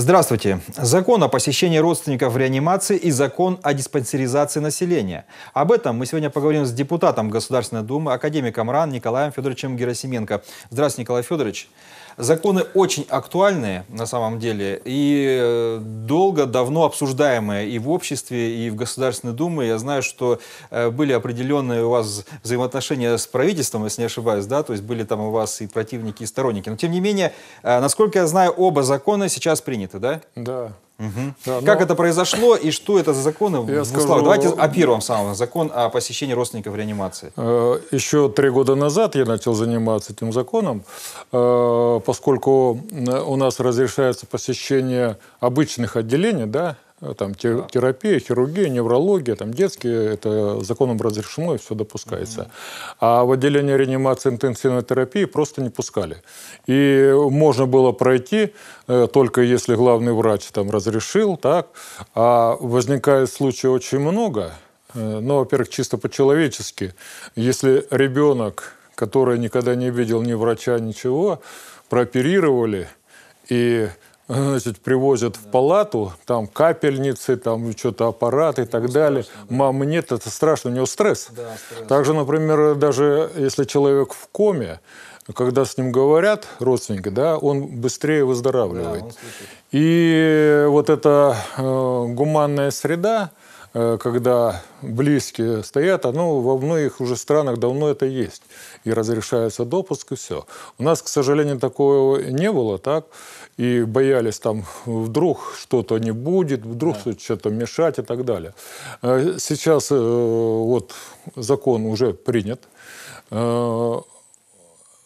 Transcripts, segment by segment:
Здравствуйте. Закон о посещении родственников в реанимации и закон о диспансеризации населения. Об этом мы сегодня поговорим с депутатом Государственной Думы, академиком РАН Николаем Федоровичем Герасименко. Здравствуйте, Николай Федорович. Законы очень актуальные на самом деле и э, долго, давно обсуждаемые и в обществе, и в Государственной Думе. Я знаю, что э, были определенные у вас взаимоотношения с правительством, если не ошибаюсь, да, то есть были там у вас и противники, и сторонники. Но тем не менее, э, насколько я знаю, оба закона сейчас приняты, да? Да. Угу. Да, как это произошло и что это за законы? Я Вуслав, скажу... Давайте о первом самом. Закон о посещении родственников реанимации. Э, Еще три года назад я начал заниматься этим законом, э, поскольку э, у нас разрешается посещение обычных отделений, да, Э, там терапия, хирургия, неврология, там детские, это законом разрешено и все допускается. А в отделение реанимации интенсивной терапии просто не пускали. И можно было пройти э, только если главный врач там разрешил, так. А возникает случаев очень много. Э, Но, ну, во-первых, чисто по-человечески, если ребенок, который никогда не видел ни врача, ничего, прооперировали и значит, привозят в палату, там капельницы, там что-то аппараты и так далее. Страшно, да. Мам, нет, это страшно, у него стресс. Да, стресс. Также, например, даже если человек в коме, когда с ним говорят родственники, да, он быстрее выздоравливает. Да, он и вот эта э, гуманная среда, Э, когда близкие стоят, оно а, ну, во многих уже странах давно это есть. И разрешается допуск, и все. У нас, к сожалению, такого не было, так? И боялись там, вдруг что-то не будет, вдруг да. что-то мешать и так далее. Э, сейчас э, вот закон уже принят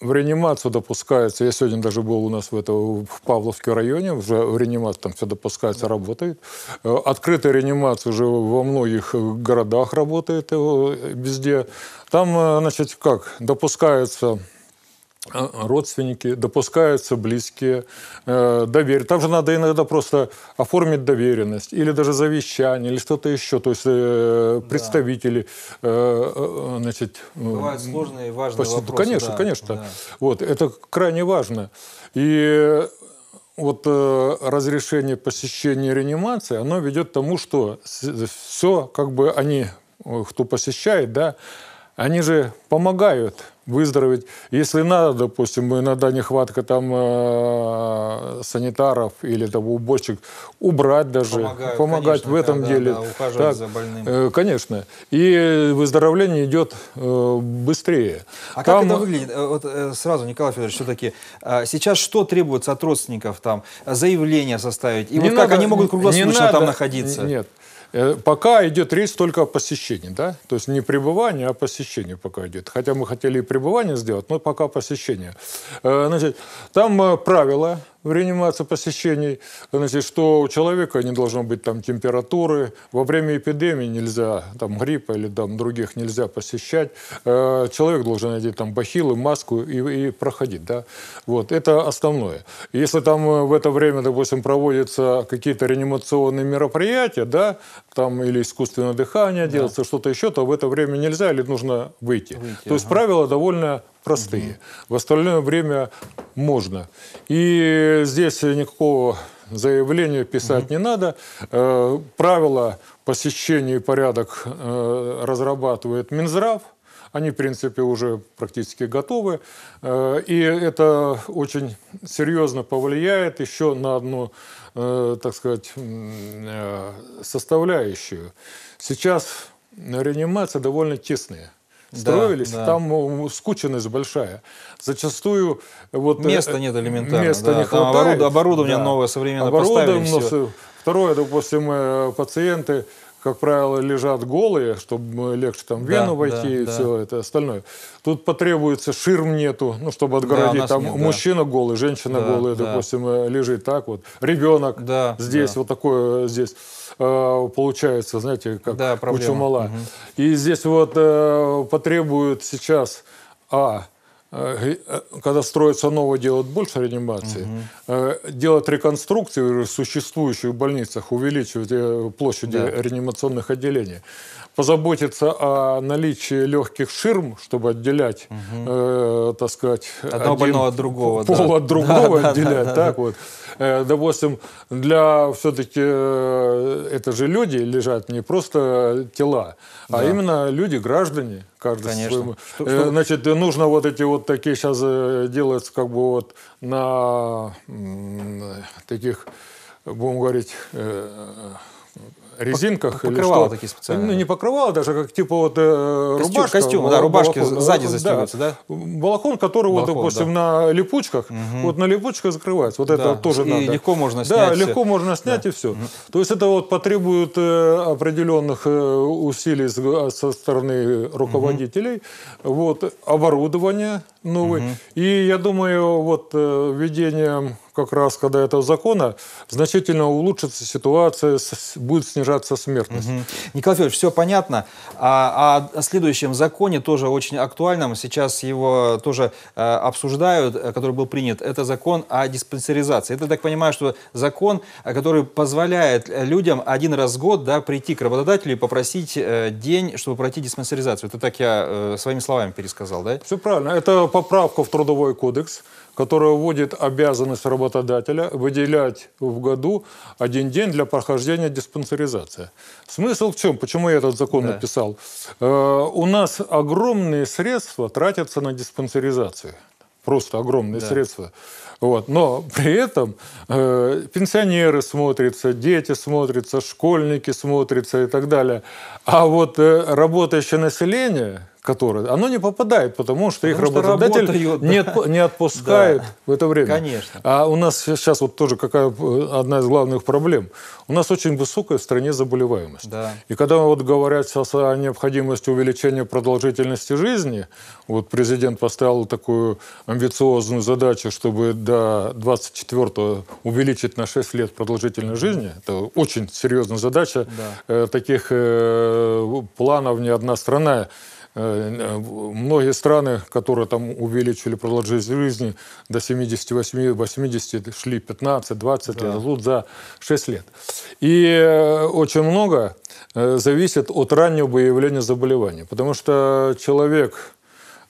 в реанимацию допускается. Я сегодня даже был у нас в, это, в Павловском районе, уже в реанимацию там все допускается, работает. Э, открытая реанимация уже во многих э, городах работает э, везде. Там, значит, как, допускается а, родственники, допускаются близкие, э, доверие. Там же надо иногда просто оформить доверенность или даже завещание, или что-то еще. То есть э, представители, э, э значит... Бывают сложные и важные пост... вопросы. Конечно, да, конечно. Да. Вот, это крайне важно. И вот разрешение посещения реанимации, оно ведет к тому, что все, как бы они, кто посещает, да, они же помогают выздороветь. Если надо, допустим, иногда нехватка там э, санитаров или там, уборщик, убрать даже, Помогают, помогать конечно, в этом да, деле. Да, ухаживать так, за больным. Э, конечно. И выздоровление идет э, быстрее. А там... как это выглядит? Э, вот, э, сразу, Николай Федорович, все-таки э, сейчас что требуется от родственников? Там, заявление составить? И не вот надо, как они могут круглосуточно надо, там находиться? Нет. Э, пока идет речь только о посещении, да? То есть не пребывание, а посещение пока идет. Хотя мы хотели и пребывание сделать, но пока посещение. Э, значит, там э, правила реанимации посещений, значит, что у человека не должно быть там температуры, во время эпидемии нельзя, там гриппа или там других нельзя посещать, э, человек должен найти там бахилы, маску и, и проходить, да, вот, это основное. Если там э, в это время, допустим, проводятся какие-то реанимационные мероприятия, да, там или искусственное дыхание да. что-то еще, то в это время нельзя или нужно выйти. выйти то ага. есть правила довольно простые. Угу. В остальное время можно. И здесь никакого заявления писать угу. не надо. Э, правила посещения и порядок э, разрабатывает Минздрав. Они, в принципе, уже практически готовы. Э, и это очень серьезно повлияет еще на одну, так сказать, составляющую. Сейчас реанимация довольно тесная строились, да, да. там скученность большая. Зачастую... Вот, э, места нет элементарно. Места да, не хватает. Оборуд... Оборудование да. новое, современное оборудование поставили. Все. Второе, допустим, э, пациенты как правило, лежат голые, чтобы э, легче там да, войти да, и да. все это остальное. Тут потребуется ширм нету, ну, чтобы отгородить. Да, там нет, мужчина да. голый, женщина да, голая, да. допустим, лежит так вот. Ребенок да, здесь, да. вот такой здесь. Э, получается, знаете, как да, куча мала. Угу. И здесь вот э, потребуют сейчас, а, э, когда строится новое, делать больше реанимации, угу. делать реконструкцию в существующих больницах, увеличивать площадь да. реанимационных отделений позаботиться о наличии легких ширм, чтобы отделять, угу. э, так сказать, одного больного от другого, пол да. от другого да, отделять, да, так да, вот. Э, допустим, для все-таки э, это же люди лежат не просто тела, а да. а именно люди, граждане, каждый Конечно. своему. Что, э, что... Значит, нужно вот эти вот такие сейчас э, делаются как бы вот на таких, будем говорить резинках. Покрывало такие специальные. Ну, не покрывало, даже как типа вот э, рубашка. Костюм, да, рубашки балахон, сзади застегиваются, да. да? Балахон, который, балахон, вот, допустим, да. на липучках, угу. вот на липучках закрывается. Вот да. это тоже и надо. легко можно снять. Да, все. легко можно снять да. и все. Угу. То есть это вот потребует э, определенных э, усилий со стороны руководителей. Угу. Вот, оборудование новое. Угу. И я думаю, вот э, введение как раз когда этого закона, значительно улучшится ситуация, будет снижаться смертность. Угу. Николай Федорович, все понятно. А, а, о следующем законе, тоже очень актуальном, сейчас его тоже э, обсуждают, э, который был принят, это закон о диспансеризации. Это, так понимаю, что закон, э, который позволяет людям один раз в год да, прийти к работодателю и попросить день, чтобы пройти диспансеризацию. Это так я своими словами пересказал, да? Все правильно. Это поправка в Трудовой кодекс, которая вводит обязанность работодателя выделять в году один день для прохождения диспансеризации. Смысл в чем? Почему я этот закон да. написал? Э, у нас огромные средства тратятся на диспансеризацию. Просто огромные да. средства. Вот. Но при этом э, пенсионеры смотрятся, дети смотрятся, школьники смотрятся и так далее. А вот э, работающее население, которые, оно не попадает, потому что потому их что работодатель работают, не, да. не отпускает да. в это время. Конечно. А у нас сейчас вот тоже какая одна из главных проблем. У нас очень высокая в стране заболеваемость. Да. И когда вот говорят сейчас о необходимости увеличения продолжительности жизни, вот президент поставил такую амбициозную задачу, чтобы до 24-го увеличить на 6 лет продолжительность жизни. Это очень серьезная задача. Да. Э, таких э, планов ни одна страна Э, э, многие страны, которые там увеличили продолжительность жизни до 78-80, шли 15-20 да. лет, а тут за 6 лет. И э, очень много зависит от раннего выявления заболевания. Потому что человек,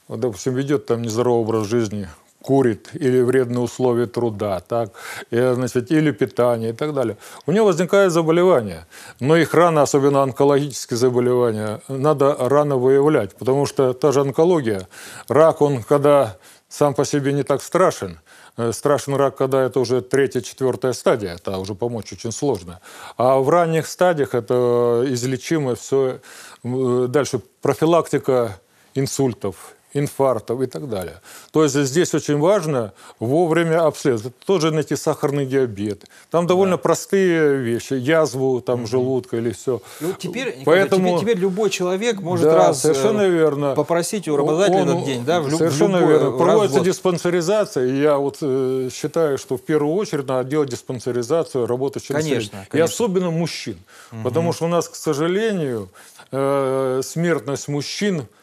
допустим, ведет там нездоровый образ жизни, курит или вредные условия труда, так, и, значит, или питание и так далее. У него возникает заболевание, но их рано, особенно онкологические заболевания, надо рано выявлять, потому что та же онкология, рак, он когда сам по себе не так страшен, э, страшен рак, когда это уже третья, четвертая стадия, это уже помочь очень сложно. А в ранних стадиях это излечимо все. Э, дальше профилактика инсультов, инфарктов и так далее. То есть здесь очень важно вовремя обследовать. Тоже найти сахарный диабет. Там довольно да. простые вещи. Язву там угу. желудка или все. Ну, теперь, Поэтому... теперь, теперь любой человек может да, раз совершенно э, верно. попросить у работодателя он, этот день. Да, в люб... Совершенно любой, верно. Проводится диспансеризация. И я вот э, считаю, что в первую очередь надо делать диспансеризацию работы через конечно, конечно. И особенно мужчин. Угу. Потому что у нас, к сожалению, э, смертность мужчин –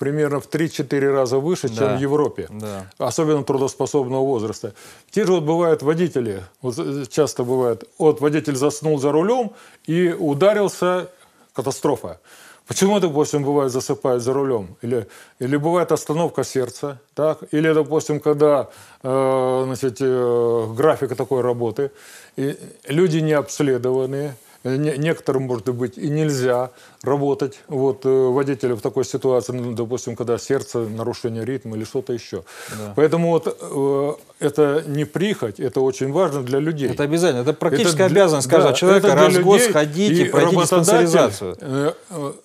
примерно в 3-4 раза выше, да. чем в Европе, да. особенно трудоспособного возраста. Те же вот бывают водители, вот часто бывает, вот водитель заснул за рулем и ударился, катастрофа. Почему, допустим, бывает засыпают за рулем? Или, или бывает остановка сердца, так? или, допустим, когда э, значит, э, график такой работы, и люди не обследованные – Э, некоторым, может быть, и нельзя работать вот, э, водителю в такой ситуации, ну, допустим, когда сердце, нарушение ритма или что-то еще. Да. Поэтому вот э, это не прихоть, это очень важно для людей. Это обязательно, это практически это для, обязанность каждого да, человека раз в год сходить и, и пройти диспансеризацию.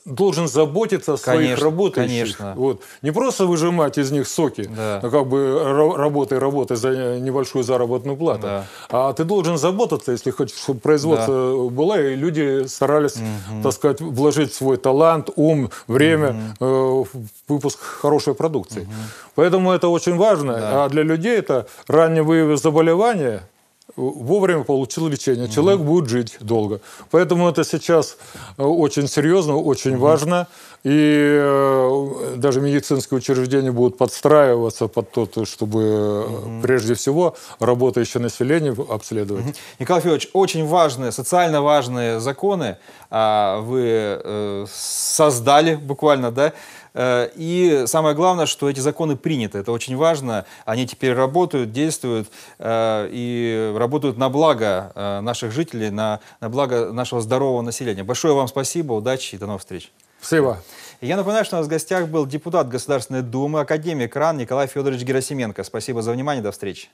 должен заботиться о своих конечно, работающих. Конечно. Вот. Не просто выжимать из них соки, да. А как бы работай, работай за небольшую заработную плату, да. а ты должен заботиться, если хочешь, чтобы производство да. было, и люди старались, угу. так сказать, вложить свой талант, ум, время угу. в выпуск хорошей продукции. Угу. Поэтому это очень важно. Да. А для людей это ранний выявление заболевание – вовремя получил лечение, человек будет жить долго. Поэтому это сейчас э, очень серьезно, очень угу. важно. И э, даже медицинские учреждения будут подстраиваться под то, чтобы угу. прежде всего работающее население обследовать. Угу. Николай Федорович, очень важные, социально важные законы а, вы создали буквально, да? Э, и самое главное, что эти законы приняты. Это очень важно. Они теперь работают, действуют э, и работают на благо э, наших жителей, на, на благо нашего здорового населения. Большое вам спасибо, удачи и до новых встреч. Спасибо. Я напоминаю, что у нас в гостях был депутат Государственной Думы, академик РАН Николай Федорович Герасименко. Спасибо за внимание, до встречи.